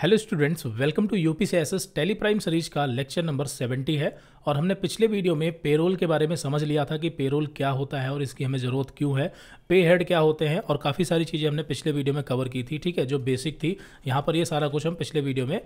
hello students welcome to P C S tele prime series का lecture number 70 है और हमने पिछले वीडियो में पेरोल के बारे में समझ लिया था कि पेरोल क्या होता है और इसकी हमें ज़रूरत क्यों है पे हेड क्या होते हैं और काफ़ी सारी चीज़ें हमने पिछले वीडियो में कवर की थी ठीक है जो बेसिक थी यहाँ पर ये सारा कुछ हम पिछले वीडियो में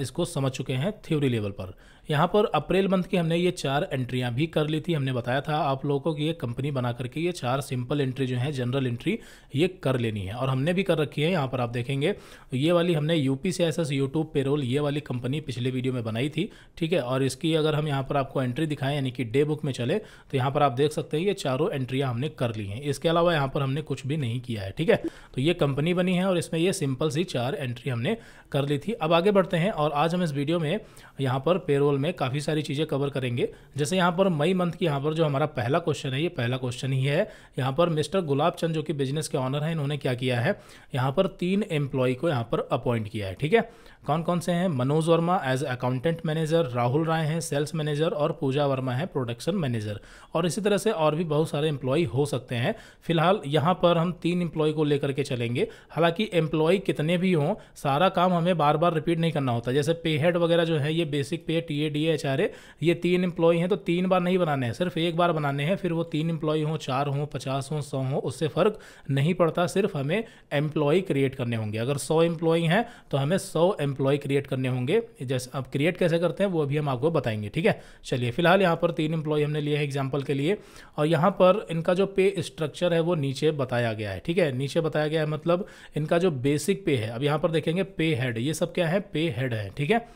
इसको समझ चुके हैं थ्योरी लेवल पर यहाँ पर अप्रैल मंथ की हमने ये चार एंट्रियाँ भी कर ली थी हमने बताया था आप लोगों को कि ये कंपनी बना करके ये चार सिंपल एंट्री जो है जनरल एंट्री ये कर लेनी है और हमने भी कर रखी है यहाँ पर आप देखेंगे ये वाली हमने U S S YouTube payroll ये वाली कंपनी पिछले वीडियो में बनाई थी ठीक है और इसकी अगर हम यहाँ पर आपको एंट्री दिखाएं यानी कि डे बुक में चले तो यहाँ पर आप देख सकते हैं ये चारों एंट्रियाँ हमने कर ली हैं इसके अलावा यहाँ पर हमने कुछ भी नहीं किया है ठीक है तो ये कंपनी बनी है और इसमें ये सिंपल सी चार एंट्री हमने कर ली थी अब आगे बढ़ते हैं और आज हम इस वीडियो में यहाँ पर पेरोल में काफ़ी सारी चीज़ें कवर करेंगे जैसे यहाँ पर मई मंथ की यहाँ पर जो हमारा पहला क्वेश्चन है ये पहला क्वेश्चन ही है यहाँ पर मिस्टर गुलाब चंद जो कि बिजनेस के ऑनर हैं इन्होंने क्या किया है यहाँ पर तीन एम्प्लॉय को यहाँ पर अपॉइंट किया है ठीक है है कौन कौन से हैं Manoj Verma as accountant manager Rahul Rai हैं सेल्स मैनेजर और पूजा वर्मा है प्रोडक्शन मैनेजर और इसी तरह से और भी बहुत सारे एम्प्लॉय हो सकते हैं फिलहाल यहाँ पर हम तीन एम्प्लॉय को लेकर के चलेंगे हालांकि एम्प्लॉय कितने भी हों सारा काम हमें बार बार रिपीट नहीं करना होता जैसे पे हेड वगैरह जो है ये basic pay T A D H R A ये तीन एम्प्लॉय हैं तो तीन बार नहीं बनाने हैं सिर्फ एक बार बनाने हैं फिर वो तीन एम्प्लॉय हों चार हों पचास हों सौ हों उससे फ़र्क नहीं पड़ता सिर्फ हमें एम्प्लॉय क्रिएट करने होंगे अगर सौ एम्प्लॉय हैं तो हमें सौ एम्प्लॉय क्रिएट करने होंगे जैसे आप क्रिएट कैसे करते हैं वो अभी हम आपको बताएंगे ठीक है चलिए फिलहाल यहाँ पर तीन एम्प्लॉय हमने लिए हैं एग्जाम्पल के लिए और यहाँ पर इनका जो पे स्ट्रक्चर है वो नीचे बताया गया है ठीक है नीचे बताया गया है मतलब इनका जो बेसिक पे है अब यहाँ पर देखेंगे पे हेड ये सब क्या है पे हेड है ठीक है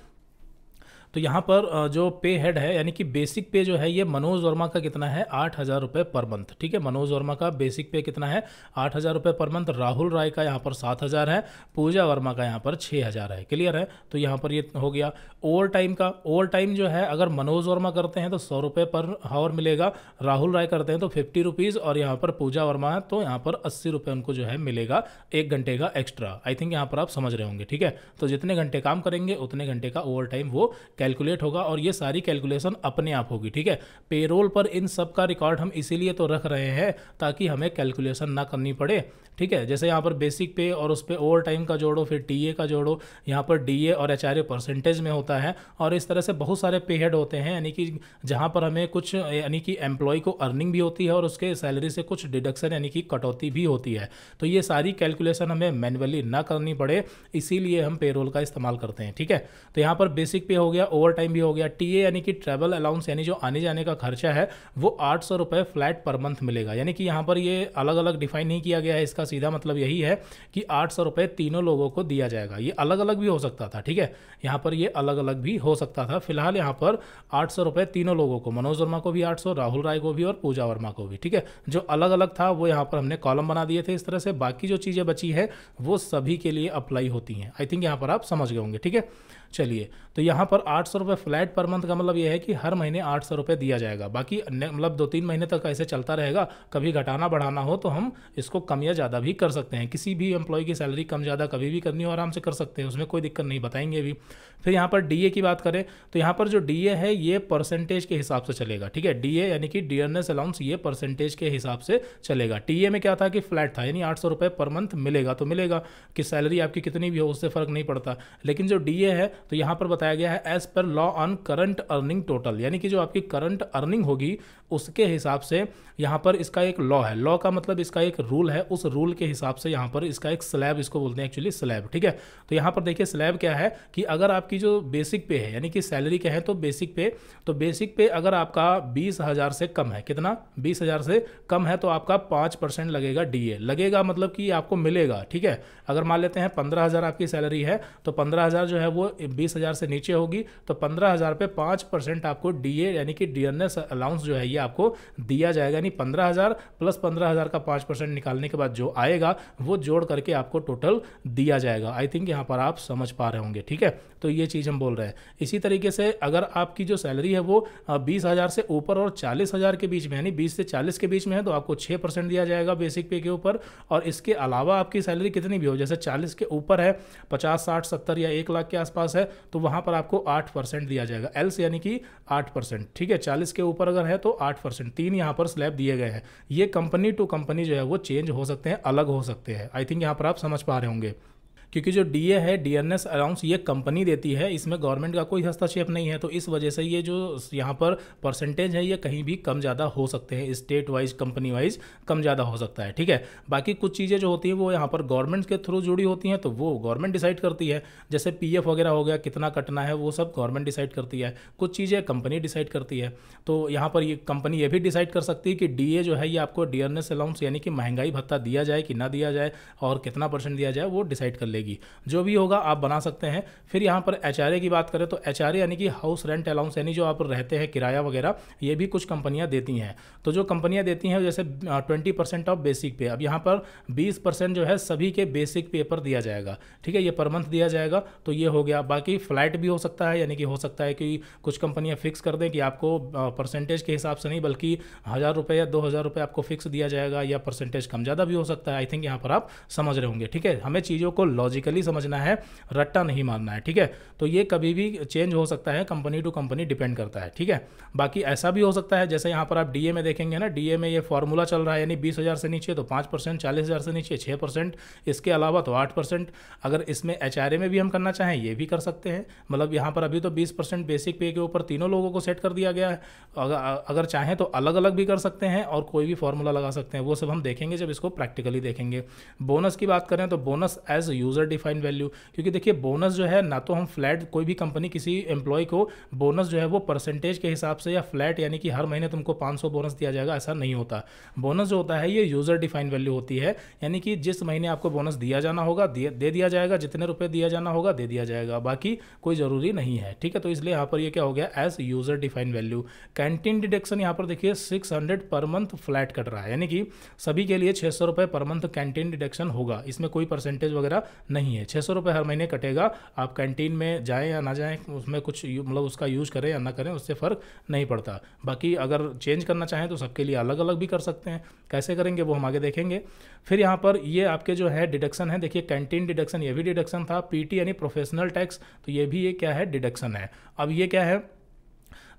तो यहाँ पर जो पे हेड है यानी कि बेसिक पे जो है ये मनोज वर्मा का कितना है आठ हज़ार रुपये पर मंथ ठीक है मनोज वर्मा का बेसिक पे कितना है आठ हज़ार रुपये पर मंथ राहुल राय का यहाँ पर सात हज़ार है पूजा वर्मा का यहाँ पर छः हज़ार है क्लियर है तो यहाँ पर ये हो गया ओवर टाइम का ओवर टाइम जो है अगर मनोज वर्मा करते हैं तो सौ रुपये पर हावर मिलेगा राहुल राय करते हैं तो फिफ्टी रुपीज़ और यहाँ पर पूजा वर्मा है तो यहाँ पर अस्सी रुपये उनको जो है मिलेगा एक घंटे का एक्स्ट्रा आई थिंक यहाँ पर आप समझ रहे होंगे ठीक है तो जितने घंटे काम करेंगे उतने घंटे का ओवर टाइम वो कैलकुलेट होगा और ये सारी कैलकुलेशन अपने आप होगी ठीक है पेरोल पर इन सब का रिकॉर्ड हम इसीलिए तो रख रहे हैं ताकि हमें कैलकुलेशन ना करनी पड़े ठीक है जैसे यहाँ पर बेसिक पे और उस पर ओवर टाइम का जोड़ो फिर टीए का जोड़ो यहाँ पर डीए और एच परसेंटेज में होता है और इस तरह से बहुत सारे पे हेड होते हैं यानी कि जहाँ पर हमें कुछ यानी कि एम्प्लॉय को अर्निंग भी होती है और उसके सैलरी से कुछ डिडक्शन यानी कि कटौती भी होती है तो ये सारी कैलकुलेशन हमें मैनुअली ना करनी पड़े इसीलिए हम पेरोल का इस्तेमाल करते हैं ठीक है तो यहाँ पर बेसिक पे हो गया ओवर टाइम भी हो गया ए यानी कि ट्रैवल अलाउंस यानी जो आने जाने का खर्चा है वो आठ सौ रुपये फ्लैट पर मंथ मिलेगा यानी कि यहाँ पर ये अलग अलग डिफाइन नहीं किया गया है इसका सीधा मतलब यही है कि आठ सौ रुपये तीनों लोगों को दिया जाएगा ये अलग अलग भी हो सकता था ठीक है यहाँ पर ये अलग अलग भी हो सकता था फिलहाल यहाँ पर आठ सौ रुपये तीनों लोगों को मनोज वर्मा को भी आठ सौ राहुल राय को भी और पूजा वर्मा को भी ठीक है जो अलग अलग था वो यहाँ पर हमने कॉलम बना दिए थे इस तरह से बाकी जो चीज़ें बची हैं वो सभी के लिए अप्लाई होती हैं आई थिंक यहाँ पर आप समझ गए होंगे ठीक है चलिए तो यहाँ पर आठ सौ रुपये फ्लैट पर मंथ का मतलब ये है कि हर महीने आठ सौ रुपये दिया जाएगा बाकी मतलब दो तीन महीने तक ऐसे चलता रहेगा कभी घटाना बढ़ाना हो तो हम इसको कम या ज़्यादा भी कर सकते हैं किसी भी एम्प्लॉय की सैलरी कम ज़्यादा कभी भी करनी हो आराम से कर सकते हैं उसमें कोई दिक्कत नहीं बताएंगे भी फिर यहाँ पर डी की बात करें तो यहाँ पर जो डी है ये परसेंटेज के हिसाब से चलेगा ठीक है डी यानी कि डियरनेस अलाउंस ये परसेंटेज के हिसाब से चलेगा टी में क्या था कि फ्लैट था यानी आठ सौ पर मंथ मिलेगा तो मिलेगा कि सैलरी आपकी कितनी भी हो उससे फ़र्क नहीं पड़ता लेकिन जो डी है तो यहाँ पर बताया गया है as per law on current earning total यानी कि जो आपकी करंट अर्निंग होगी उसके हिसाब से यहाँ पर इसका एक लॉ है लॉ का मतलब इसका एक रूल है उस रूल के हिसाब से यहाँ पर इसका एक स्लैब इसको बोलते हैं एक्चुअली स्लैब ठीक है तो यहाँ पर देखिए स्लैब क्या है कि अगर आपकी जो बेसिक पे है यानी कि सैलरी क्या है तो बेसिक पे तो बेसिक पे अगर आपका बीस हज़ार से कम है कितना बीस हज़ार से कम है तो आपका पाँच परसेंट लगेगा डी लगेगा मतलब कि आपको मिलेगा ठीक है अगर मान लेते हैं पंद्रह हज़ार आपकी सैलरी है तो पंद्रह हज़ार जो है वो बीस हज़ार से नीचे होगी तो पंद्रह हज़ार पे पाँच परसेंट आपको डीए यानी कि एस अलाउंस जो है ये आपको दिया जाएगा यानी पंद्रह हज़ार प्लस पंद्रह हज़ार का पाँच परसेंट निकालने के बाद जो आएगा वो जोड़ करके आपको टोटल दिया जाएगा आई थिंक यहाँ पर आप समझ पा रहे होंगे ठीक है तो ये चीज़ हम बोल रहे हैं इसी तरीके से अगर आपकी जो सैलरी है वो बीस हज़ार से ऊपर और चालीस हज़ार के बीच में यानी बीस से चालीस के बीच में है तो आपको छः परसेंट दिया जाएगा बेसिक पे के ऊपर और इसके अलावा आपकी सैलरी कितनी भी हो जैसे चालीस के ऊपर है पचास साठ सत्तर या एक लाख के आसपास है तो वहां पर आपको आठ परसेंट दिया जाएगा एल्स यानी कि आठ परसेंट ठीक है चालीस के ऊपर अगर है तो आठ परसेंट तीन यहां पर स्लैब दिए गए हैं ये कंपनी टू कंपनी जो है वो चेंज हो सकते हैं अलग हो सकते हैं आई थिंक यहां पर आप समझ पा रहे होंगे क्योंकि जो डी ए है डी एन एस अलाउंस ये कंपनी देती है इसमें गवर्नमेंट का कोई हस्तक्षेप नहीं है तो इस वजह से ये जो यहाँ पर परसेंटेज है ये कहीं भी कम ज़्यादा हो सकते हैं स्टेट वाइज कंपनी वाइज कम ज़्यादा हो सकता है ठीक है बाकी कुछ चीज़ें जो होती हैं वो यहाँ पर गवर्नमेंट के थ्रू जुड़ी होती हैं तो वो गवर्नमेंट डिसाइड करती है जैसे पी एफ वगैरह हो गया कितना कटना है वो सब गवर्नमेंट डिसाइड करती है कुछ चीज़ें कंपनी डिसाइड करती है तो यहाँ पर ये कंपनी ये भी डिसाइड कर सकती है कि डी ए जो है ये आपको डी एन एस अलाउंस यानी कि महंगाई भत्ता दिया जाए कि ना दिया जाए और कितना परसेंट दिया जाए वो डिसाइड कर लेगी मिलेगी जो भी होगा आप बना सकते हैं फिर यहाँ पर एच की बात करें तो एच यानी कि हाउस रेंट अलाउंस यानी जो आप रहते हैं किराया वगैरह ये भी कुछ कंपनियाँ देती हैं तो जो कंपनियाँ देती हैं जैसे ट्वेंटी परसेंट ऑफ बेसिक पे अब यहाँ पर बीस परसेंट जो है सभी के बेसिक पे पर दिया जाएगा ठीक है ये पर मंथ दिया जाएगा तो ये हो गया बाकी फ्लैट भी हो सकता है यानी कि हो सकता है कि कुछ कंपनियाँ फिक्स कर दें कि आपको परसेंटेज के हिसाब से नहीं बल्कि हज़ार रुपये या दो हज़ार रुपये आपको फिक्स दिया जाएगा या परसेंटेज कम ज़्यादा भी हो सकता है आई थिंक यहाँ पर आप समझ रहे होंगे ठीक है हमें चीज़ों को लॉजिक लॉजिकली समझना है रट्टा नहीं मारना है ठीक है तो ये कभी भी चेंज हो सकता है कंपनी टू कंपनी डिपेंड करता है ठीक है बाकी ऐसा भी हो सकता है जैसे यहाँ पर आप डी में देखेंगे ना डी में ये फॉर्मूला चल रहा है यानी बीस से नीचे तो पाँच परसेंट हज़ार से नीचे छः परसेंट इसके अलावा तो आठ परसेंट अगर इसमें एच में भी हम करना चाहें ये भी कर सकते हैं मतलब यहाँ पर अभी तो बीस परसेंट बेसिक पे के ऊपर तीनों लोगों को सेट कर दिया गया है अगर अगर चाहें तो अलग अलग भी कर सकते हैं और कोई भी फॉर्मूला लगा सकते हैं वो सब हम देखेंगे जब इसको प्रैक्टिकली देखेंगे बोनस की बात करें तो bonus as use user defined value क्योंकि देखिए बोनस जो है ना तो हम फ्लैट कोई भी कंपनी किसी एम्प्लॉय को बोनस जो है वो परसेंटेज के हिसाब से या फ्लैट यानी कि हर महीने तुमको 500 बोनस दिया जाएगा ऐसा नहीं होता बोनस जो होता है ये यूज़र डिफाइंड वैल्यू होती है यानी कि जिस महीने आपको बोनस दिया जाना होगा दे दिया जाएगा जितने रुपये दिया जाना होगा दे दिया जाएगा बाकी कोई ज़रूरी नहीं है ठीक है तो इसलिए यहाँ पर ये क्या हो गया as user defined value canteen deduction यहाँ पर देखिए six hundred per month flat cut रहा है यानी कि सभी के लिए छः सौ रुपए पर मंथ कैंटीन डिडक्शन होगा इसमें कोई परसेंटेज वगैरह नहीं है छः सौ रुपये हर महीने कटेगा आप कैंटीन में जाएँ या ना जाएँ उसमें कुछ मतलब उसका यूज़ करें या ना करें उससे फ़र्क नहीं पड़ता बाकी अगर चेंज करना चाहें तो सबके लिए अलग अलग भी कर सकते हैं कैसे करेंगे वो हम आगे देखेंगे फिर यहाँ पर ये आपके जो है डिडक्शन है देखिए कैंटीन डिडक्शन ये भी डिडक्शन था पी यानी प्रोफेशनल टैक्स तो ये भी ये क्या है डिडक्शन है अब ये क्या है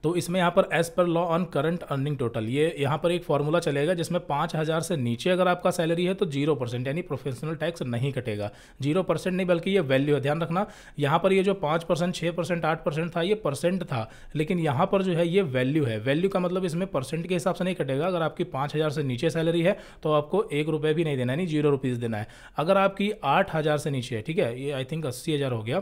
तो इसमें यहाँ पर as per law on current earning total ये यहाँ पर एक फॉर्मूला चलेगा जिसमें पाँच हज़ार से नीचे अगर आपका सैलरी है तो जीरो परसेंट यानी प्रोफेशनल टैक्स नहीं कटेगा जीरो परसेंट नहीं बल्कि ये वैल्यू है ध्यान रखना यहाँ पर ये जो पाँच परसेंट छः परसेंट आठ परसेंट था ये परसेंट था लेकिन यहाँ पर जो है ये वैल्यू है वैल्यू का मतलब इसमें परसेंट के हिसाब से नहीं कटेगा अगर आपकी पाँच हज़ार से नीचे सैलरी है तो आपको एक रुपये भी नहीं देना यानी जीरो रुपीज़ देना है अगर आपकी आठ हज़ार से नीचे है ठीक है ये आई थिंक अस्सी हज़ार हो गया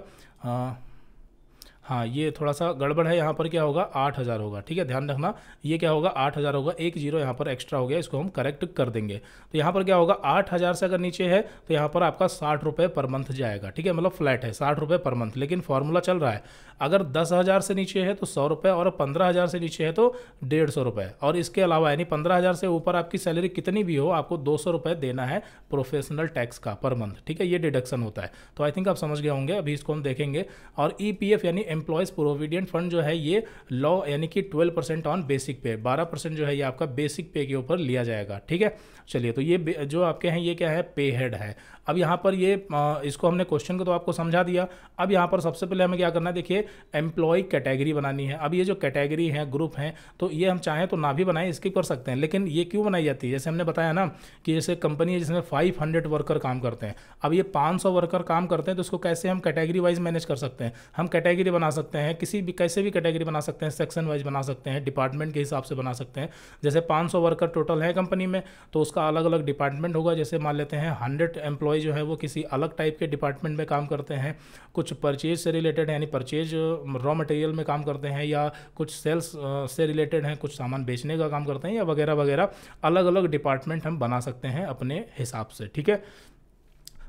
हाँ ये थोड़ा सा गड़बड़ है यहाँ पर क्या होगा आठ हज़ार होगा ठीक है ध्यान रखना ये क्या होगा आठ हज़ार होगा एक जीरो यहाँ पर एक्स्ट्रा हो गया इसको हम करेक्ट कर देंगे तो यहाँ पर क्या होगा आठ हज़ार से अगर नीचे है तो यहाँ पर आपका साठ रुपये पर मंथ जाएगा ठीक है मतलब फ्लैट है साठ रुपये पर मंथ लेकिन फॉर्मूला चल रहा है अगर दस हज़ार से नीचे है तो सौ रुपये और पंद्रह हज़ार से नीचे है तो डेढ़ सौ रुपये और इसके अलावा यानी पंद्रह हज़ार से ऊपर आपकी सैलरी कितनी भी हो आपको दो सौ रुपये देना है प्रोफेशनल टैक्स का पर मंथ ठीक है ये डिडक्शन होता है तो आई थिंक आप समझ गए होंगे अभी इसको हम देखेंगे और ई पी एफ यानी एम्प्लॉयज़ प्रोविडेंट फंड जो है ये लॉ यानी कि ट्वेल्व परसेंट ऑन बेसिक पे बारह परसेंट जो है ये आपका बेसिक पे के ऊपर लिया जाएगा ठीक है चलिए तो ये जो आपके हैं ये क्या है पे हेड है अब यहाँ पर ये इसको हमने क्वेश्चन को तो आपको समझा दिया अब यहाँ पर सबसे पहले हमें क्या करना है देखिए एम्प्लॉय कैटेगरी बनानी है अब ये जो कैटेगरी है ग्रुप हैं तो ये हम चाहें तो ना भी बनाएं स्किप कर सकते हैं लेकिन ये क्यों बनाई जाती है जैसे हमने बताया ना कि जैसे कंपनी है जिसमें फाइव हंड्रेड वर्कर काम करते हैं अब ये पाँच सौ वर्कर काम करते हैं तो इसको कैसे हम कैटेगरी वाइज मैनेज कर सकते हैं हम कैटेगरी बना सकते हैं किसी भी कैसे भी कैटेगरी बना सकते हैं सेक्शन वाइज बना सकते हैं डिपार्टमेंट के हिसाब से बना सकते हैं जैसे पाँच वर्कर टोटल है कंपनी में तो उसका अलग अलग डिपार्टमेंट होगा जैसे मान लेते हैं हंड्रेड एम्प्लॉय एम्प्लॉय जो है वो किसी अलग टाइप के डिपार्टमेंट में काम करते हैं कुछ परचेज से रिलेटेड यानी परचेज रॉ मटेरियल में काम करते हैं या कुछ सेल्स से रिलेटेड हैं कुछ सामान बेचने का काम करते हैं या वगैरह वगैरह अलग अलग डिपार्टमेंट हम बना सकते हैं अपने हिसाब से ठीक है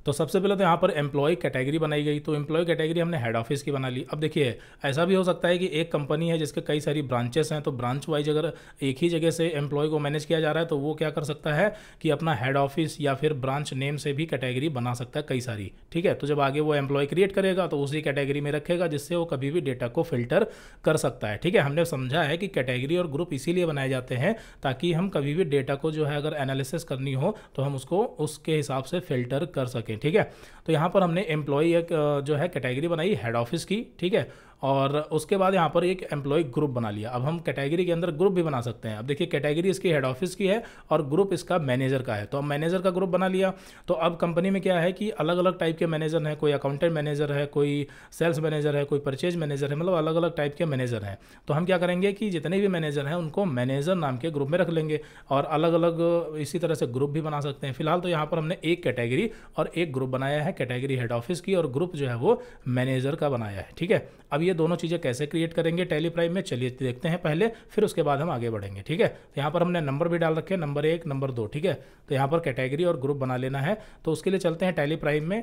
तो सबसे पहले तो यहाँ पर एम्प्लॉय कैटेगरी बनाई गई तो एम्प्लॉय कैटेगरी हमने हेड ऑफिस की बना ली अब देखिए ऐसा भी हो सकता है कि एक कंपनी है जिसके कई सारी ब्रांचेस हैं तो ब्रांच वाइज अगर एक ही जगह से एम्प्लॉय को मैनेज किया जा रहा है तो वो क्या कर सकता है कि अपना हेड ऑफिस या फिर ब्रांच नेम से भी कैटेगरी बना सकता है कई सारी ठीक है तो जब आगे वो एम्प्लॉय क्रिएट करेगा तो उसी कैटेगरी में रखेगा जिससे वो कभी भी डेटा को फिल्टर कर सकता है ठीक है हमने समझा है कि कैटेगरी और ग्रुप इसीलिए बनाए जाते हैं ताकि हम कभी भी डेटा को जो है अगर एनालिसिस करनी हो तो हम उसको उसके हिसाब से फिल्टर कर सकें सकें ठीक है तो यहाँ पर हमने एम्प्लॉय एक जो है कैटेगरी बनाई हेड ऑफिस की ठीक है और उसके बाद यहाँ पर एक एम्प्लॉय ग्रुप बना लिया अब हम कैटेगरी के अंदर ग्रुप भी बना सकते हैं अब देखिए कैटेगरी इसकी हेड ऑफिस की है और ग्रुप इसका मैनेजर का है तो अब मैनेजर का ग्रुप बना लिया तो अब कंपनी में क्या है कि अलग अलग टाइप के मैनेजर हैं कोई अकाउंटेंट मैनेजर है कोई सेल्स मैनेजर है कोई परचेज मैनेजर है मतलब अलग अलग टाइप के मैनेजर हैं तो हम क्या करेंगे कि जितने भी मैनेजर हैं उनको मैनेजर नाम के ग्रुप में रख लेंगे और अलग अलग इसी तरह से ग्रुप भी बना सकते हैं फिलहाल तो यहाँ पर हमने एक कैटेगरी और एक ग्रुप बनाया है कैटेगरी हेड ऑफिस की और ग्रुप जो है वो मैनेजर का बनाया है ठीक है अब ये दोनों चीज़ें कैसे क्रिएट करेंगे टेली प्राइम में चलिए देखते हैं पहले फिर उसके बाद हम आगे बढ़ेंगे ठीक है तो यहाँ पर हमने नंबर भी डाल रखे हैं नंबर एक नंबर दो ठीक है तो यहाँ पर कैटेगरी और ग्रुप बना लेना है तो उसके लिए चलते हैं टेली प्राइम में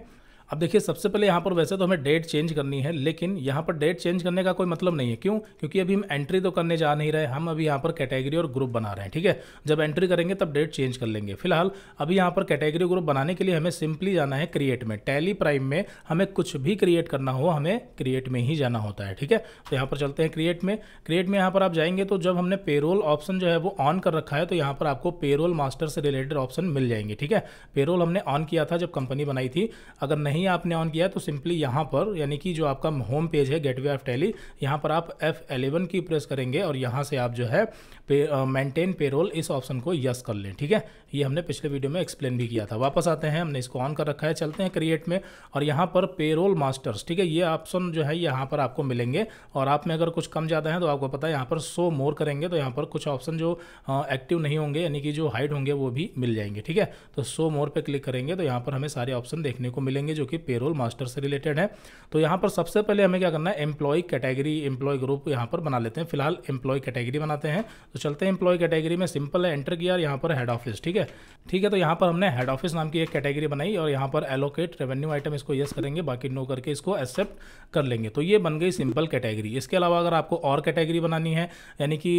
अब देखिए सबसे पहले यहाँ पर वैसे तो हमें डेट चेंज करनी है लेकिन यहाँ पर डेट चेंज करने का कोई मतलब नहीं है क्यों क्योंकि अभी हम एंट्री तो करने जा नहीं रहे हम अभी यहाँ पर कैटेगरी और ग्रुप बना रहे हैं ठीक है जब एंट्री करेंगे तब डेट चेंज कर लेंगे फिलहाल अभी यहाँ पर कैटेगरी ग्रुप बनाने के लिए हमें सिंपली जाना है क्रिएट में टैली प्राइम में हमें कुछ भी क्रिएट करना हो हमें क्रिएट में ही जाना होता है ठीक है तो यहाँ पर चलते हैं क्रिएट में क्रिएट में यहाँ पर आप जाएंगे तो जब हमने पेरोल ऑप्शन जो है वो ऑन कर रखा है तो यहाँ पर आपको पेरोल मास्टर से रिलेटेड ऑप्शन मिल जाएंगे ठीक है पेरोल हमने ऑन किया था जब कंपनी बनाई थी अगर नहीं नहीं आपने ऑन किया तो सिंपली यहाँ पर यानी कि जो आपका होम पेज है गेटवे ऑफ टैली यहाँ पर आप F11 की प्रेस करेंगे और यहाँ से आप जो है मेंटेन पेरोल इस ऑप्शन को यस कर लें ठीक है ये हमने पिछले वीडियो में एक्सप्लेन भी किया था वापस आते हैं हमने इसको ऑन कर रखा है चलते हैं क्रिएट में और यहाँ पर पेरोल मास्टर्स ठीक है ये ऑप्शन जो है यहाँ पर आपको मिलेंगे और आप में अगर कुछ कम ज़्यादा हैं तो आपको पता है यहाँ पर सो मोर करेंगे तो यहाँ पर कुछ ऑप्शन जो एक्टिव नहीं होंगे यानी कि जो हाइड होंगे वो भी मिल जाएंगे ठीक है तो सो मोर पर क्लिक करेंगे तो यहाँ पर हमें सारे ऑप्शन देखने को मिलेंगे जो कि पेरोल मास्टर से रिलेटेड है तो यहाँ पर सबसे पहले हमें क्या करना है एम्प्लॉय कैटेगरी एम्प्लॉय ग्रुप यहाँ पर बना लेते हैं फिलहाल एम्प्लॉय कैटेगरी बनाते हैं तो चलते हैं एम्प्लॉय कैटेगरी में सिंपल है एंटर किया यहाँ पर हेड ऑफिस ठीक है ठीक है तो यहाँ पर हमने हेड ऑफिस नाम की एक कैटेगरी बनाई और यहाँ पर एलोकेट रेवेन्यू आइटम इसको येस करेंगे बाकी नो करके इसको एक्सेप्ट कर लेंगे तो ये बन गई सिंपल कैटेगरी इसके अलावा अगर आपको और कैटेगरी बनानी है यानी कि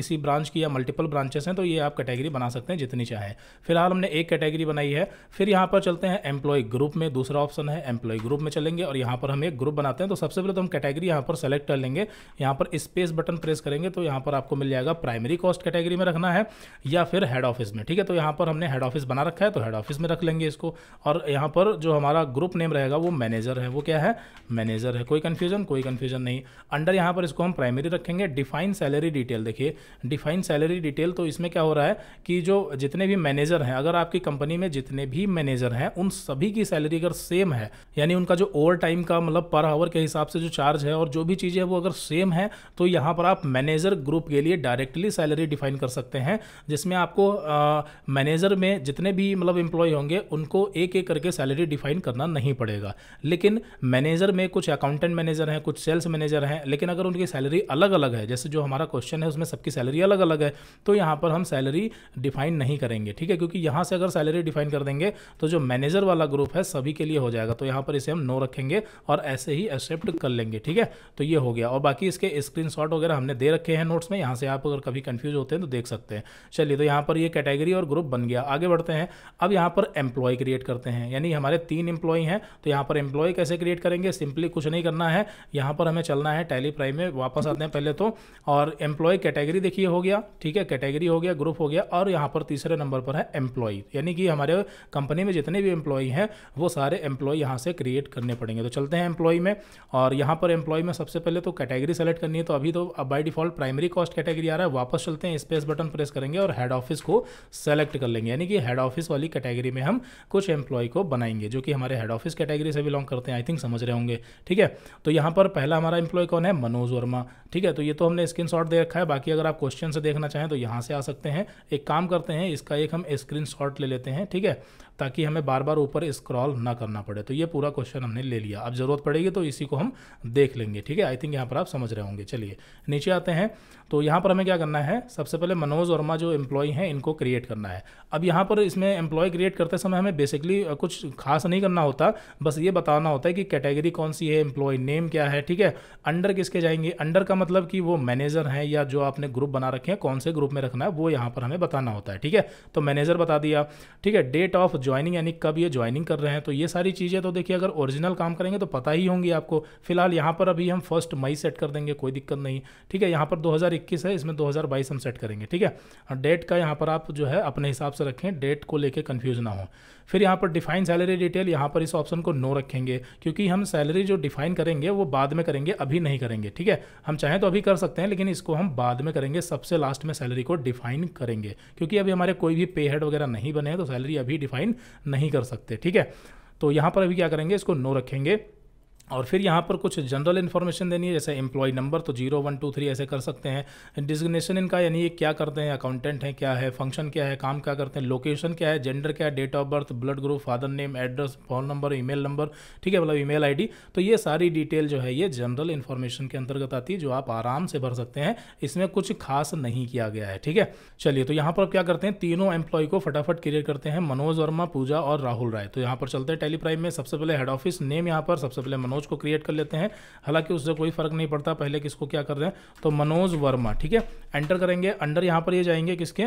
किसी ब्रांच की या मल्टीपल ब्रांचेस हैं तो ये आप कैटेगरी बना सकते हैं जितनी चाहे फिलहाल हमने एक कैटेगरी बनाई है फिर यहाँ पर चलते हैं एम्प्लॉय ग्रुप में दूसरा ऑप्शन है एम्प्लॉय ग्रुप में चलेंगे और यहाँ पर हम एक ग्रुप बनाते हैं तो सबसे पहले तो हम कैटेगरी यहाँ पर सेलेक्ट कर लेंगे यहाँ पर स्पेस बटन प्रेस करेंगे तो यहाँ पर आपको मिल जाएगा प्राइमरी कॉस्ट कैटेगरी में रखना है या फिर हेड ऑफिस में ठीक है तो यहाँ पर हमने हेड ऑफिस बना रखा है तो हेड ऑफिस में रख लेंगे इसको और यहाँ पर जो हमारा ग्रुप नेम रहेगा वो मैनेजर है वो क्या है मैनेजर है कोई कन्फ्यूजन कोई कन्फ्यूजन नहीं अंडर यहाँ पर इसको हम प्राइमरी रखेंगे डिफाइन सैलरी डिटेल देखिए डिफाइन सैलरी डिटेल तो इसमें क्या हो रहा है कि जो जितने भी मैनेजर हैं अगर आपकी कंपनी में जितने भी मैनेजर हैं उन सभी की सैलरी अगर अगर सेम है यानी उनका जो ओवर टाइम का मतलब पर आवर के हिसाब से जो चार्ज है और जो भी चीज़ें वो अगर सेम है तो यहाँ पर आप मैनेजर ग्रुप के लिए डायरेक्टली सैलरी डिफाइन कर सकते हैं जिसमें आपको मैनेजर में जितने भी मतलब एम्प्लॉय होंगे उनको एक एक करके सैलरी डिफाइन करना नहीं पड़ेगा लेकिन मैनेजर में कुछ अकाउंटेंट मैनेजर हैं कुछ सेल्स मैनेजर हैं लेकिन अगर उनकी सैलरी अलग अलग है जैसे जो हमारा क्वेश्चन है उसमें सबकी सैलरी अलग अलग है तो यहाँ पर हम सैलरी डिफाइन नहीं करेंगे ठीक है क्योंकि यहाँ से अगर सैलरी डिफाइन कर देंगे तो जो मैनेजर वाला ग्रुप है सभी के इसके लिए हो जाएगा तो यहाँ पर इसे हम नो रखेंगे और ऐसे ही एक्सेप्ट कर लेंगे ठीक है तो ये हो गया और बाकी इसके स्क्रीन वगैरह हमने दे रखे हैं नोट्स में यहाँ से आप अगर कभी कन्फ्यूज होते हैं तो देख सकते हैं चलिए तो यहाँ पर ये कैटेगरी और ग्रुप बन गया आगे बढ़ते हैं अब यहाँ पर एम्प्लॉय क्रिएट करते हैं यानी हमारे तीन एम्प्लॉय हैं तो यहाँ पर एम्प्लॉय कैसे क्रिएट करेंगे सिंपली कुछ नहीं करना है यहाँ पर हमें चलना है टैली प्राइम में वापस आते हैं पहले तो और एम्प्लॉय कैटेगरी देखिए हो गया ठीक है कैटेगरी हो गया ग्रुप हो गया और यहाँ पर तीसरे नंबर पर है एम्प्लॉय यानी कि हमारे कंपनी में जितने भी एम्प्लॉय हैं वो सारे सारे एम्प्लॉय यहाँ से क्रिएट करने पड़ेंगे तो चलते हैं एम्प्लॉय में और यहाँ पर एम्प्लॉय में सबसे पहले तो कैटेगरी सेलेक्ट करनी है तो अभी तो अब by default primary cost category आ रहा है वापस चलते हैं स्पेस बटन प्रेस करेंगे और हेड ऑफिस को सेलेक्ट कर लेंगे यानी कि हेड ऑफिस वाली कैटेगरी में हम कुछ एम्प्लॉय को बनाएंगे जो कि हमारे हेड ऑफिस कैटेगरी से बिलोंग करते हैं आई थिंक समझ रहे होंगे ठीक है तो यहाँ पर पहला हमारा एम्प्लॉय कौन है मनोज वर्मा ठीक है तो ये तो हमने स्क्रीन दे रखा है बाकी अगर आप क्वेश्चन से देखना चाहें तो यहाँ से आ सकते हैं एक काम करते हैं इसका एक हम स्क्रीन ले लेते हैं ठीक है ताकि हमें बार बार ऊपर स्क्रॉल ना करना पड़े तो ये पूरा क्वेश्चन हमने ले लिया अब ज़रूरत पड़ेगी तो इसी को हम देख लेंगे ठीक है आई थिंक यहाँ पर आप समझ रहे होंगे चलिए नीचे आते हैं तो यहाँ पर हमें क्या करना है सबसे पहले मनोज वर्मा जो एम्प्लॉय हैं इनको क्रिएट करना है अब यहाँ पर इसमें एम्प्लॉय क्रिएट करते समय हमें बेसिकली कुछ खास नहीं करना होता बस ये बताना होता है कि कैटेगरी कौन सी है एम्प्लॉय नेम क्या है ठीक है अंडर किसके जाएंगे अंडर का मतलब कि वो मैनेजर हैं या जो आपने ग्रुप बना रखे हैं कौन से ग्रुप में रखना है वो यहाँ पर हमें बताना होता है ठीक है तो मैनेजर बता दिया ठीक है डेट ऑफ ज्वाइनिंग यानी कब ये ज्वाइनिंग कर रहे हैं तो ये सारी चीज़ें तो देखिए अगर ओरिजिनल काम करेंगे तो पता ही होंगी आपको फिलहाल यहाँ पर अभी हम फर्स्ट मई सेट कर देंगे कोई दिक्कत नहीं ठीक है यहाँ पर 2021 है इसमें 2022 हम सेट करेंगे ठीक है डेट का यहाँ पर आप जो है अपने हिसाब से रखें डेट को लेकर कन्फ्यूज ना हो फिर यहाँ पर डिफाइन सैलरी डिटेल यहाँ पर इस ऑप्शन को नो रखेंगे क्योंकि हम सैलरी जो डिफाइन करेंगे वो बाद में करेंगे अभी नहीं करेंगे ठीक है हम चाहें तो अभी कर सकते हैं लेकिन इसको हम बाद में करेंगे सबसे लास्ट में सैलरी को डिफाइन करेंगे क्योंकि अभी हमारे कोई भी पे हेड वगैरह नहीं बने हैं तो सैलरी अभी डिफाइन नहीं कर सकते ठीक है तो यहाँ पर अभी क्या करेंगे इसको नो रखेंगे और फिर यहाँ पर कुछ जनरल इन्फॉर्मेशन देनी है जैसे एम्प्लॉय नंबर तो जीरो वन टू थ्री ऐसे कर सकते हैं डिजिग्नेशन इनका यानी ये क्या करते हैं अकाउंटेंट हैं क्या है फंक्शन क्या है काम क्या करते हैं लोकेशन क्या है जेंडर क्या है date of birth blood group father name address phone number email number ठीक है मतलब ईमेल आईडी तो ये सारी डिटेल जो है ये जनरल इन्फॉर्मेशन के अंतर्गत आती है जो आप आराम से भर सकते हैं इसमें कुछ खास नहीं किया गया है ठीक है चलिए तो यहाँ पर आप क्या करते हैं तीनों एम्प्लॉय को फटाफट क्लियर करते हैं मनोज वर्मा पूजा और राहुल राय तो यहाँ पर चलते हैं टेलीप्राइम में सबसे पहले हेड ऑफिस नेम यहाँ पर सबसे पहले मनोज को क्रिएट कर लेते हैं हालांकि उससे कोई फर्क नहीं पड़ता पहले किसको क्या कर रहे हैं तो मनोज वर्मा ठीक है एंटर करेंगे अंडर यहाँ पर ये यह जाएंगे किसके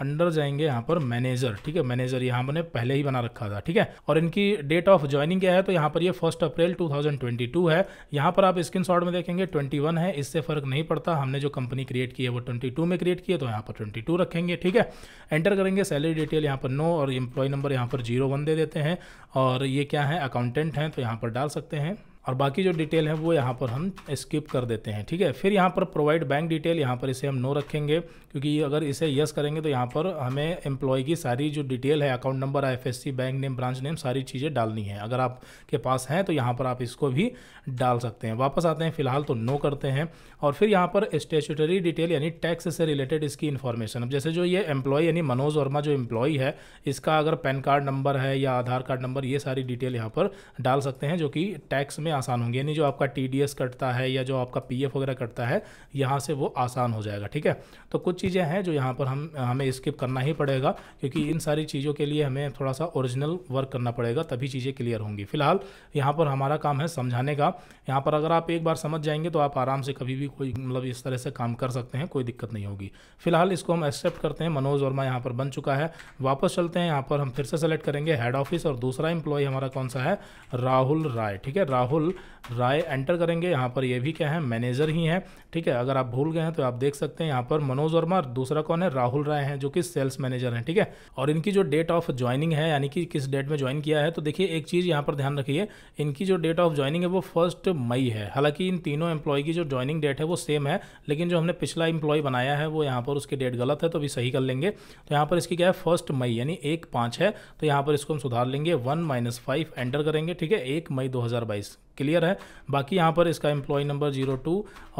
अंडर जाएंगे यहाँ पर मैनेजर ठीक है मैनेजर यहाँ मैंने पहले ही बना रखा था ठीक है और इनकी डेट ऑफ ज्वाइनिंग क्या है तो यहाँ पर ये फर्स्ट अप्रैल 2022 है यहाँ पर आप स्क्रीन में देखेंगे 21 है इससे फर्क नहीं पड़ता हमने जो कंपनी क्रिएट की है वो 22 में क्रिएट की है तो यहाँ पर 22 रखेंगे ठीक है एंटर करेंगे सैलरी डिटेल यहाँ पर नो और एम्प्लॉय नंबर यहाँ पर जीरो वन दे देते हैं और ये क्या है अकाउंटेंट हैं तो यहाँ पर डाल सकते हैं और बाकी जो डिटेल है वो यहाँ पर हम स्किप कर देते हैं ठीक है फिर यहाँ पर प्रोवाइड बैंक डिटेल यहाँ पर इसे हम नो रखेंगे क्योंकि अगर इसे यस करेंगे तो यहाँ पर हमें एम्प्लॉय की सारी जो डिटेल है अकाउंट नंबर आई बैंक नेम ब्रांच नेम सारी चीज़ें डालनी है अगर आपके पास हैं तो यहाँ पर आप इसको भी डाल सकते हैं वापस आते हैं फिलहाल तो नो करते हैं और फिर यहाँ पर स्टेचुटरी डिटेल यानी टैक्स से रिलेटेड इसकी इन्फॉर्मेशन अब जैसे जो ये एम्प्लॉय यानी मनोज वर्मा जो एम्प्लॉय है इसका अगर पैन कार्ड नंबर है या आधार कार्ड नंबर ये सारी डिटेल यहाँ पर डाल सकते हैं जो कि टैक्स में में आसान होंगे यानी जो आपका टी डी एस कटता है या जो आपका पी एफ वगैरह कटता है यहाँ से वो आसान हो जाएगा ठीक है तो कुछ चीज़ें हैं जो यहाँ पर हम हमें स्किप करना ही पड़ेगा क्योंकि इन सारी चीज़ों के लिए हमें थोड़ा सा ओरिजिनल वर्क करना पड़ेगा तभी चीज़ें क्लियर होंगी फिलहाल यहाँ पर हमारा काम है समझाने का यहाँ पर अगर आप एक बार समझ जाएंगे तो आप आराम से कभी भी कोई मतलब इस तरह से काम कर सकते हैं कोई दिक्कत नहीं होगी फिलहाल इसको हम एक्सेप्ट करते हैं मनोज वर्मा यहाँ पर बन चुका है वापस चलते हैं यहाँ पर हम फिर से सेलेक्ट करेंगे हेड ऑफिस और दूसरा एम्प्लॉय हमारा कौन सा है राहुल राय ठीक है राहुल राहुल राय एंटर करेंगे यहाँ पर ये भी क्या है मैनेजर ही हैं ठीक है अगर आप भूल गए हैं तो आप देख सकते हैं यहाँ पर मनोज वर्मा दूसरा कौन है राहुल राय हैं जो कि सेल्स मैनेजर हैं ठीक है और इनकी जो डेट ऑफ ज्वाइनिंग है यानी कि किस डेट में ज्वाइन किया है तो देखिए एक चीज़ यहाँ पर ध्यान रखिए इनकी जो डेट ऑफ ज्वाइनिंग है वो फर्स्ट मई है हालांकि इन तीनों एम्प्लॉय की जो ज्वाइनिंग डेट है वो सेम है लेकिन जो हमने पिछला एम्प्लॉय बनाया है वो यहाँ पर उसकी डेट गलत है तो अभी सही कर लेंगे तो यहाँ पर इसकी क्या है फर्स्ट मई यानी एक पाँच है तो यहाँ पर इसको हम सुधार लेंगे वन माइनस फाइव एंटर करेंगे ठीक है एक मई दो हज़ार बाईस क्लियर है बाकी यहाँ पर इसका एम्प्लॉय नंबर जीरो टू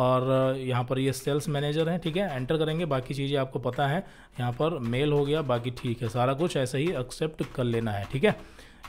और यहाँ पर ये सेल्स मैनेजर हैं ठीक है एंटर करेंगे बाकी चीज़ें आपको पता है यहाँ पर मेल हो गया बाकी ठीक है सारा कुछ ऐसे ही एक्सेप्ट कर लेना है ठीक है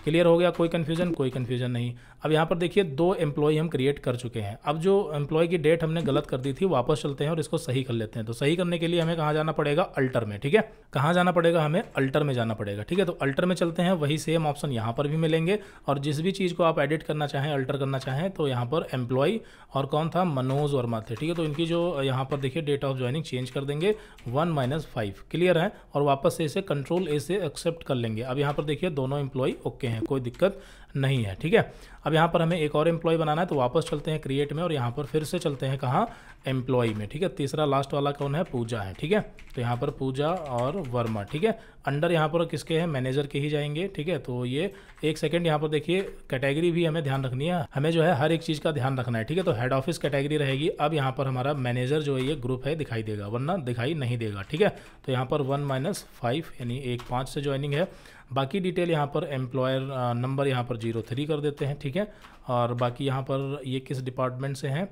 क्लियर हो गया कोई कन्फ्यूजन कोई कन्फ्यूजन नहीं अब यहाँ पर देखिए दो एम्प्लॉय हम क्रिएट कर चुके हैं अब जो एम्प्लॉय की डेट हमने गलत कर दी थी वापस चलते हैं और इसको सही कर लेते हैं तो सही करने के लिए हमें कहाँ जाना पड़ेगा अल्टर में ठीक है कहाँ जाना पड़ेगा हमें अल्टर में जाना पड़ेगा ठीक है तो अल्टर में चलते हैं वही सेम ऑप्शन यहाँ पर भी मिलेंगे और जिस भी चीज़ को आप एडिट करना चाहें अल्टर करना चाहें तो यहाँ पर एम्प्लॉय और कौन था मनोज वर्मा थे ठीक है तो इनकी जो यहाँ पर देखिए डेट ऑफ ज्वाइनिंग चेंज कर देंगे वन माइनस फाइव क्लियर है और वापस से इसे कंट्रोल ए से एक्सेप्ट कर लेंगे अब यहाँ पर देखिए दोनों एम्प्लॉय ओके हैं कोई दिक्कत नहीं है ठीक है अब यहाँ पर हमें एक और एम्प्लॉय बनाना है तो वापस चलते हैं क्रिएट में और यहाँ पर फिर से चलते हैं कहाँ एम्प्लॉय में ठीक है तीसरा लास्ट वाला कौन है पूजा है ठीक है तो यहाँ पर पूजा और वर्मा ठीक है अंडर यहाँ पर किसके हैं मैनेजर के ही जाएंगे ठीक है तो ये एक सेकेंड यहाँ पर देखिए कैटेगरी भी हमें ध्यान रखनी है हमें जो है हर एक चीज़ का ध्यान रखना है ठीक है तो हेड ऑफिस कैटेगरी रहेगी अब यहाँ पर हमारा मैनेजर जो है ये ग्रुप है दिखाई देगा वरना दिखाई नहीं देगा ठीक है तो यहाँ पर वन माइनस फाइव यानी एक पाँच से ज्वाइनिंग है बाकी डिटेल यहाँ पर एम्प्लॉयर नंबर यहाँ पर जीरो थ्री कर देते हैं ठीक है और बाकी यहाँ पर ये किस डिपार्टमेंट से हैं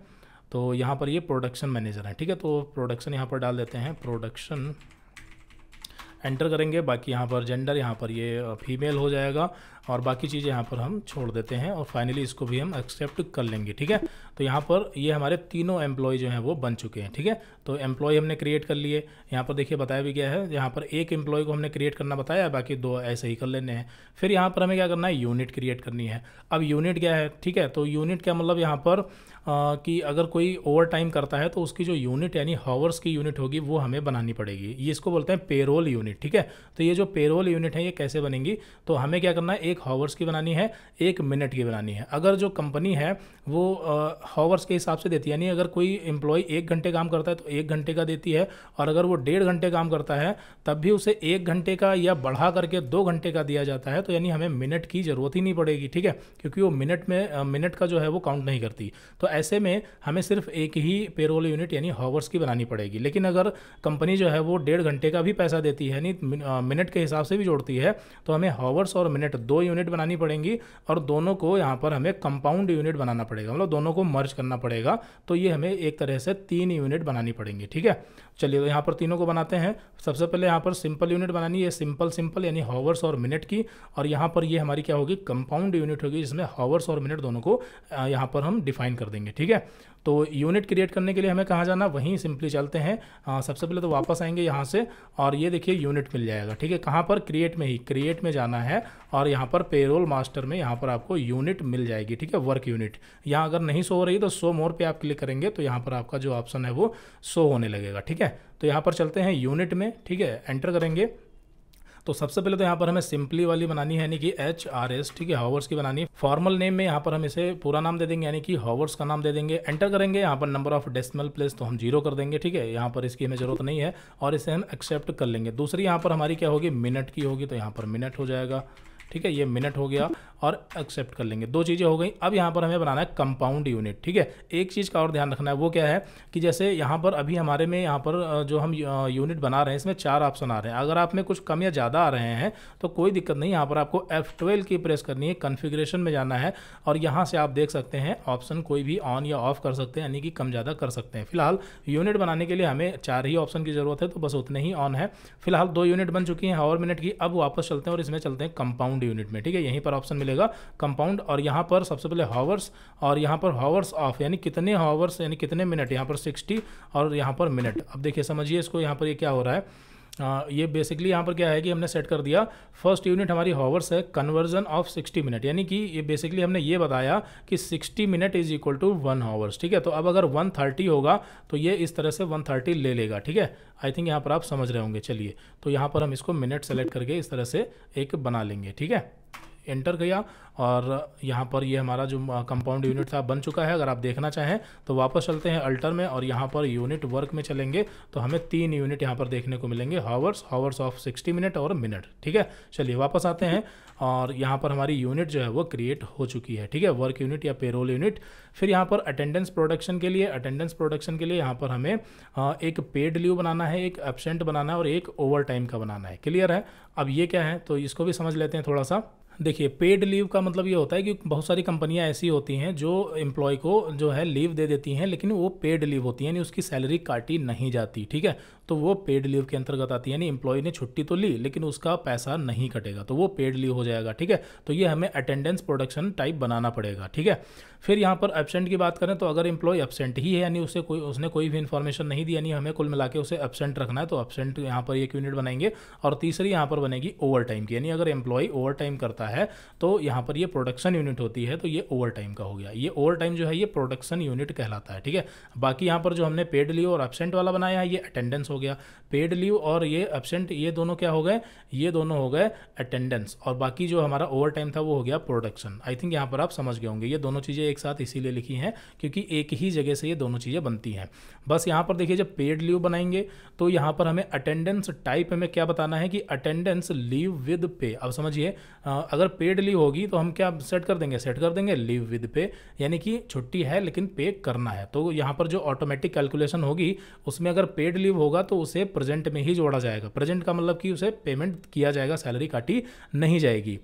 तो यहाँ पर ये प्रोडक्शन मैनेजर हैं ठीक है तो प्रोडक्शन यहाँ पर डाल देते हैं प्रोडक्शन एंटर करेंगे बाकी यहाँ पर जेंडर यहाँ पर ये फीमेल हो जाएगा और बाकी चीज़ें यहाँ पर हम छोड़ देते हैं और फाइनली इसको भी हम एक्सेप्ट कर लेंगे ठीक है तो यहाँ पर ये हमारे तीनों एम्प्लॉय जो हैं वो बन चुके हैं ठीक है तो एम्प्लॉय हमने क्रिएट कर लिए यहाँ पर देखिए बताया भी गया है यहाँ पर एक एम्प्लॉय को हमने क्रिएट करना बताया बाकी दो ऐसे ही कर लेने हैं फिर यहाँ पर हमें क्या करना है यूनिट क्रिएट करनी है अब यूनिट क्या है ठीक है तो यूनिट क्या मतलब यहाँ पर आ, कि अगर कोई ओवर टाइम करता है तो उसकी जो यूनिट यानी हावर्स की यूनिट होगी वो हमें बनानी पड़ेगी ये इसको बोलते हैं पेरोल यूनिट ठीक है तो ये जो पेरोल यूनिट है ये कैसे बनेंगी तो हमें क्या करना है एक एक हॉवर्स की बनानी है एक मिनट की बनानी है अगर जो कंपनी है वो हॉवर्स के हिसाब से देती है यानी अगर कोई एम्प्लॉय एक घंटे काम करता है तो एक घंटे का देती है और अगर वो डेढ़ घंटे काम करता है तब भी उसे एक घंटे का या बढ़ा करके दो घंटे का दिया जाता है तो यानी हमें मिनट की ज़रूरत ही नहीं पड़ेगी ठीक है क्योंकि वो मिनट में मिनट का जो है वो काउंट नहीं करती तो ऐसे में हमें सिर्फ एक ही पेरोल यूनिट यानी हॉवर्स की बनानी पड़ेगी लेकिन अगर कंपनी जो है वो डेढ़ घंटे का भी पैसा देती है यानी मिनट के हिसाब से भी जोड़ती है तो हमें हॉवर्स और मिनट दो यूनिट बनानी पड़ेंगी और दोनों को यहाँ पर हमें कंपाउंड यूनिट बनाना पड़ेगा मतलब दोनों को मर्ज करना पड़ेगा तो ये हमें एक तरह से तीन यूनिट बनानी पड़ेंगी ठीक है चलिए तो यहाँ पर तीनों को बनाते हैं सबसे पहले यहाँ पर सिंपल यूनिट बनानी है सिंपल सिंपल यानी हावर्स और मिनट की और यहाँ पर ये यह हमारी क्या होगी कंपाउंड यूनिट होगी जिसमें हावर्स और मिनट दोनों को यहाँ पर हम डिफाइन कर देंगे ठीक है तो यूनिट क्रिएट करने के लिए हमें कहाँ जाना वहीं सिंपली चलते हैं हाँ, सबसे पहले तो वापस आएंगे यहाँ से और ये देखिए यूनिट मिल जाएगा ठीक है कहाँ पर क्रिएट में ही क्रिएट में जाना है और यहाँ पर पेरोल मास्टर में यहाँ पर आपको यूनिट मिल जाएगी ठीक है वर्क यूनिट यहाँ अगर नहीं सो हो रही तो सो मोर पर आप क्लिक करेंगे तो यहाँ पर आपका जो ऑप्शन है वो सो होने लगेगा ठीक है तो यहाँ पर चलते हैं यूनिट में ठीक है एंटर करेंगे तो सबसे पहले तो यहाँ पर हमें सिंपली वाली बनानी है यानी कि एच आर एस ठीक है हॉवर्स की बनानी है फॉर्मल नेम में यहाँ पर हम इसे पूरा नाम दे देंगे यानी कि हॉवर्स का नाम दे देंगे एंटर करेंगे यहाँ पर नंबर ऑफ डेसिमल प्लेस तो हम जीरो कर देंगे ठीक है यहाँ पर इसकी हमें जरूरत नहीं है और इसे हम एक्सेप्ट कर लेंगे दूसरी यहाँ पर हमारी क्या होगी मिनट की होगी तो यहाँ पर मिनट हो जाएगा ठीक है ये मिनट हो गया और एक्सेप्ट कर लेंगे दो चीज़ें हो गई अब यहाँ पर हमें बनाना है कंपाउंड यूनिट ठीक है एक चीज़ का और ध्यान रखना है वो क्या है कि जैसे यहाँ पर अभी हमारे में यहाँ पर जो हम यूनिट बना रहे हैं इसमें चार ऑप्शन आ रहे हैं अगर आप में कुछ कम या ज़्यादा आ रहे हैं तो कोई दिक्कत नहीं यहाँ पर आपको एफ की प्रेस करनी है कन्फिग्रेशन में जाना है और यहाँ से आप देख सकते हैं ऑप्शन कोई भी ऑन या ऑफ कर सकते हैं यानी कि कम ज़्यादा कर सकते हैं फिलहाल यूनिट बनाने के लिए हमें चार ही ऑप्शन की ज़रूरत है तो बस उतने ही ऑन है फिलहाल दो यूनिट बन चुकी हैं और मिनट की अब वापस चलते हैं और इसमें चलते हैं कंपाउंड यूनिट में ठीक है यहीं पर ऑप्शन मिले चलेगा कंपाउंड और यहाँ पर सबसे पहले हावर्स और यहाँ पर हावर्स ऑफ यानी कितने हावर्स यानी कितने मिनट यहाँ पर सिक्सटी और यहाँ पर मिनट अब देखिए समझिए इसको यहाँ पर ये यह क्या हो रहा है आ, ये बेसिकली यहाँ पर क्या है कि हमने सेट कर दिया फर्स्ट यूनिट हमारी हॉवर्स है कन्वर्जन ऑफ 60 मिनट यानी कि ये बेसिकली हमने ये बताया कि 60 minute is equal to one hours ठीक है तो अब अगर 130 होगा तो ये इस तरह से 130 ले लेगा ठीक है आई थिंक यहाँ पर आप समझ रहे होंगे चलिए तो यहाँ पर हम इसको मिनट सेलेक्ट करके इस तरह से एक बना लेंगे ठीक है एंटर किया और यहाँ पर ये यह हमारा जो कंपाउंड यूनिट था बन चुका है अगर आप देखना चाहें तो वापस चलते हैं अल्टर में और यहाँ पर यूनिट वर्क में चलेंगे तो हमें तीन यूनिट यहाँ पर देखने को मिलेंगे hours hours of sixty minute और मिनट ठीक है चलिए वापस आते हैं और यहाँ पर हमारी यूनिट जो है वो क्रिएट हो चुकी है ठीक है वर्क यूनिट या पेरोल यूनिट फिर यहाँ पर अटेंडेंस प्रोडक्शन के लिए अटेंडेंस प्रोडक्शन के लिए यहाँ पर हमें एक पेड लीव बनाना है एक एबसेंट बनाना है और एक ओवर टाइम का बनाना है क्लियर है अब ये क्या है तो इसको भी समझ लेते हैं थोड़ा सा देखिए पेड लीव का मतलब ये होता है कि बहुत सारी कंपनियां ऐसी होती हैं जो एम्प्लॉय को जो है लीव दे देती हैं लेकिन वो पेड लीव होती है यानी उसकी सैलरी काटी नहीं जाती ठीक है तो वो पेड लीव के अंतर्गत आती है यानी एम्प्लॉय ने छुट्टी तो ली लेकिन उसका पैसा नहीं कटेगा तो वो पेड लीव हो जाएगा ठीक है तो ये हमें अटेंडेंस प्रोडक्शन टाइप बनाना पड़ेगा ठीक है फिर यहाँ पर एबसेंट की बात करें तो अगर इंप्लॉय एबसेंट ही है यानी उसे कोई उसने कोई भी इन्फॉर्मेशन नहीं दी यानी हमें कुल मिला उसे एबसेंट रखना है तो एबसेंट यहाँ पर एक यूनिट बनाएंगे और तीसरी यहाँ पर बनेगी ओवर टाइम की यानी अगर एम्प्लॉय ओवर टाइम करता है तो यहाँ पर ये प्रोडक्शन यूनिट होती है तो ये ओवर टाइम का हो गया ये ओवर टाइम जो है ये प्रोडक्शन यूनिट कहलाता है ठीक है बाकी यहाँ पर जो हमने पेड लीव और एबसेंट वाला बनाया है ये अटेंडेंस हो गया पेड लीव और ये एबसेंट ये दोनों क्या हो गए ये दोनों हो गए अटेंडेंस और बाकी जो हमारा ओवर टाइम था वो हो गया प्रोडक्शन आई थिंक यहाँ पर आप समझ गए होंगे ये दोनों चीज़ें एक साथ इसीलिए लिखी हैं क्योंकि एक ही जगह से ये दोनों चीज़ें बनती हैं बस यहाँ पर देखिए जब पेड लीव बनाएंगे तो यहाँ पर हमें अटेंडेंस टाइप हमें क्या बताना है कि अटेंडेंस लीव विद पे अब समझिए अगर पेड लीव होगी तो हम क्या सेट कर देंगे सेट कर देंगे लीव विद पे यानी कि छुट्टी है लेकिन पे करना है तो यहाँ पर जो ऑटोमेटिक कैलकुलेशन होगी उसमें अगर पेड लीव होगा तो उसे प्रेजेंट में ही जोड़ा जाएगा प्रेजेंट का मतलब कि उसे पेमेंट किया जाएगा सैलरी काटी नहीं जाएगी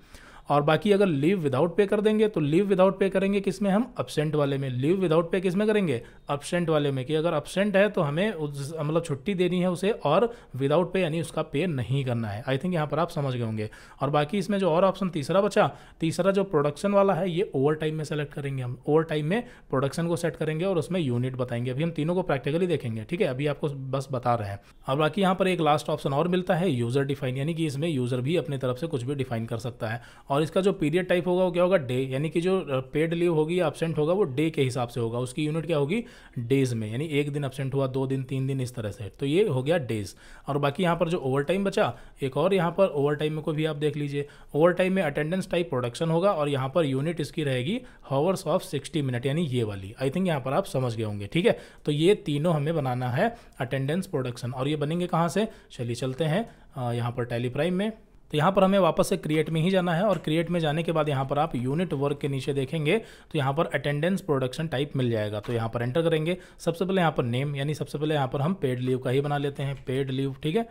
और बाकी अगर लीव विदाउट पे कर देंगे तो लीव विदाउट पे करेंगे किस में हम अपसेंट वाले में लीव विदाउट पे किस में करेंगे अपसेंट वाले में कि अगर अपसेंट है तो हमें मतलब छुट्टी देनी है उसे और विदाउट पे यानी उसका पे नहीं करना है आई थिंक यहाँ पर आप समझ गए होंगे और बाकी इसमें जो और ऑप्शन तीसरा बचा तीसरा जो प्रोडक्शन वाला है ये ओवर टाइम में सेलेक्ट करेंगे हम ओवर टाइम में प्रोडक्शन को सेट करेंगे और उसमें यूनिट बताएंगे अभी हम तीनों को प्रैक्टिकली देखेंगे ठीक है अभी आपको बस बता रहे हैं और बाकी यहाँ पर एक लास्ट ऑप्शन और मिलता है यूज़र डिफाइन यानी कि इसमें यूज़र भी अपनी तरफ से कुछ भी डिफाइन कर सकता है और और इसका जो पीरियड टाइप होगा वो क्या होगा डे यानी कि जो पेड लीव होगी या एबसेंट होगा वो डे के हिसाब से होगा उसकी यूनिट क्या होगी डेज में यानी एक दिन एबसेंट हुआ दो दिन तीन दिन इस तरह से तो ये हो गया डेज और बाकी यहाँ पर जो ओवर टाइम बचा एक और यहाँ पर ओवर टाइम को भी आप देख लीजिए ओवर टाइम में अटेंडेंस टाइप प्रोडक्शन होगा और यहाँ पर यूनिट इसकी रहेगी हावर्स ऑफ सिक्सटी मिनट यानी ये वाली आई थिंक यहाँ पर आप समझ गए होंगे ठीक है तो ये तीनों हमें बनाना है अटेंडेंस प्रोडक्शन और ये बनेंगे कहाँ से चलिए चलते हैं यहाँ पर टेलीप्राइम में तो यहाँ पर हमें वापस से क्रिएट में ही जाना है और क्रिएट में जाने के बाद यहाँ पर आप यूनिट वर्क के नीचे देखेंगे तो यहाँ पर अटेंडेंस प्रोडक्शन टाइप मिल जाएगा तो यहाँ पर एंटर करेंगे सबसे पहले यहाँ पर नेम यानी सबसे पहले यहाँ पर हम पेड लीव का ही बना लेते हैं पेड लीव ठीक है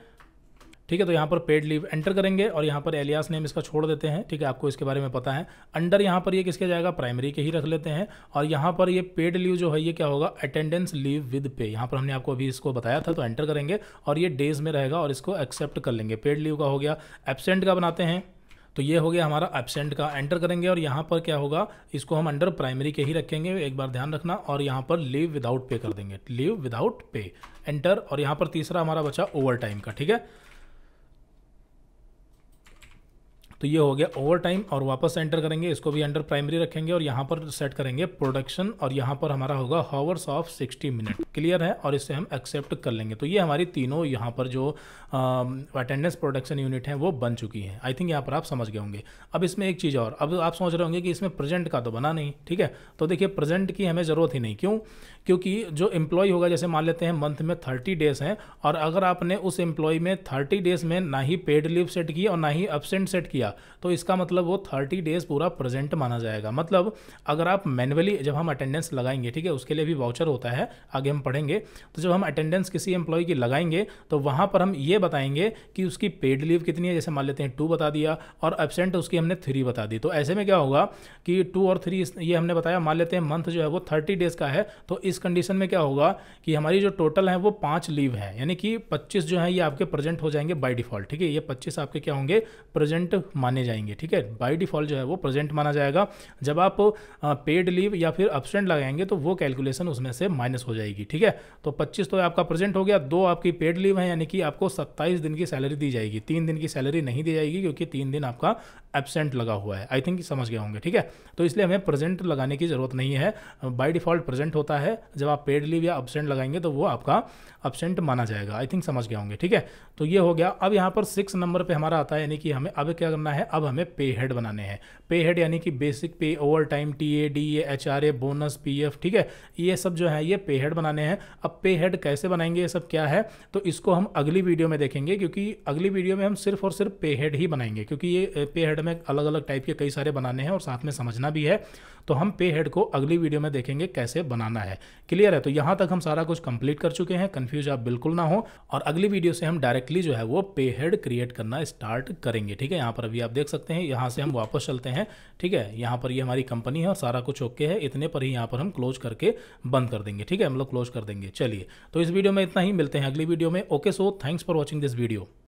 ठीक है तो यहाँ पर पेड लीव एंटर करेंगे और यहाँ पर एलियास नेम इसका छोड़ देते हैं ठीक है आपको इसके बारे में पता है अंडर यहाँ पर ये किसके जाएगा प्राइमरी के ही रख लेते हैं और यहाँ पर ये पेड लीव जो है ये क्या होगा अटेंडेंस लीव विद पे यहाँ पर हमने आपको अभी इसको बताया था तो एंटर करेंगे और ये डेज में रहेगा और इसको एक्सेप्ट कर लेंगे पेड लीव का हो गया एबसेंट का बनाते हैं तो ये हो गया हमारा एबसेंट का एंटर करेंगे और यहाँ पर क्या होगा इसको हम अंडर प्राइमरी के ही रखेंगे एक बार ध्यान रखना और यहाँ पर लीव विदाउट पे कर देंगे लीव विदाउट पे एंटर और यहाँ पर तीसरा हमारा बचा ओवर टाइम का ठीक है तो ये हो गया ओवर टाइम और वापस एंटर करेंगे इसको भी अंडर प्राइमरी रखेंगे और यहाँ पर सेट करेंगे प्रोडक्शन और यहाँ पर हमारा होगा हावर्स ऑफ 60 मिनट क्लियर है और इससे हम एक्सेप्ट कर लेंगे तो ये हमारी तीनों यहाँ पर जो अटेंडेंस प्रोडक्शन यूनिट है वो बन चुकी है आई थिंक यहाँ पर आप समझ गए होंगे अब इसमें एक चीज़ और अब आप सोच रहे होंगे कि इसमें प्रेजेंट का तो बना नहीं ठीक है तो देखिए प्रेजेंट की हमें ज़रूरत ही नहीं क्यों क्योंकि जो एम्प्लॉय होगा जैसे मान लेते हैं मंथ में थर्टी डेज हैं और अगर आपने उस एम्प्लॉय में थर्टी डेज में ना ही पेड लीव सेट किया और ना ही एबसेंट सेट किया लिया तो इसका मतलब वो थर्टी डेज़ पूरा प्रेजेंट माना जाएगा मतलब अगर आप मैनुअली जब हम अटेंडेंस लगाएंगे ठीक है उसके लिए भी वाउचर होता है आगे हम पढ़ेंगे तो जब हम अटेंडेंस किसी एम्प्लॉय की लगाएंगे तो वहाँ पर हम ये बताएंगे कि उसकी पेड लीव कितनी है जैसे मान लेते हैं टू बता दिया और एबसेंट उसकी हमने थ्री बता दी तो ऐसे में क्या होगा कि टू और थ्री ये हमने बताया मान लेते हैं मंथ जो है वो थर्टी डेज़ का है तो इस कंडीशन में क्या होगा कि हमारी जो टोटल है वो पाँच लीव है यानी कि पच्चीस जो है ये आपके प्रेजेंट हो जाएंगे बाई डिफॉल्ट ठीक है ये पच्चीस आपके क्या होंगे प्रेजेंट माने जाएंगे ठीक है बाई डिफॉल्ट जो है वो प्रेजेंट माना जाएगा जब आप पेड लीव या फिर अपसेंट लगाएंगे तो वो कैलकुलेशन उसमें से माइनस हो जाएगी ठीक है तो पच्चीस तो आपका प्रेजेंट हो गया दो आपकी पेड लीव है यानी कि आपको सत्ताईस दिन की सैलरी दी जाएगी तीन दिन की सैलरी नहीं दी जाएगी क्योंकि तीन दिन आपका एबसेंट लगा हुआ है आई थिंक समझ गए होंगे ठीक है तो इसलिए हमें प्रेजेंट लगाने की जरूरत नहीं है बाई डिफॉल्ट प्रेजेंट होता है जब आप पेड लीव या अपसेंट लगाएंगे तो वो आपका अपसेंट माना जाएगा आई थिंक समझ गए होंगे ठीक है तो ये हो गया अब यहाँ पर सिक्स नंबर पर हमारा आता है यानी कि हमें अब क्या करना करना है अब हमें पे हेड बनाने हैं पे हेड यानी कि basic pay overtime T A D A H R A bonus P F ठीक है ये सब जो है ये पे हेड बनाने हैं अब पे हेड कैसे बनाएंगे ये सब क्या है तो इसको हम अगली वीडियो में देखेंगे क्योंकि अगली वीडियो में हम सिर्फ और सिर्फ पे हेड ही बनाएंगे क्योंकि ये पे हेड में अलग अलग टाइप के कई सारे बनाने हैं और साथ में समझना भी है तो हम पे हेड को अगली वीडियो में देखेंगे कैसे बनाना है क्लियर है तो यहाँ तक हम सारा कुछ कंप्लीट कर चुके हैं कंफ्यूज आप बिल्कुल ना हो और अगली वीडियो से हम डायरेक्टली जो है वो पे हेड क्रिएट करना स्टार्ट करेंगे ठीक है यहाँ पर अभी आप देख सकते हैं यहाँ से हम वापस चलते हैं ठीक है यहाँ पर ये यह हमारी कंपनी है और सारा कुछ ओके है इतने पर ही यहाँ पर हम क्लोज करके बंद कर देंगे ठीक है हम लोग क्लोज कर देंगे चलिए तो इस वीडियो में इतना ही मिलते हैं अगली वीडियो में okay so thanks for watching this video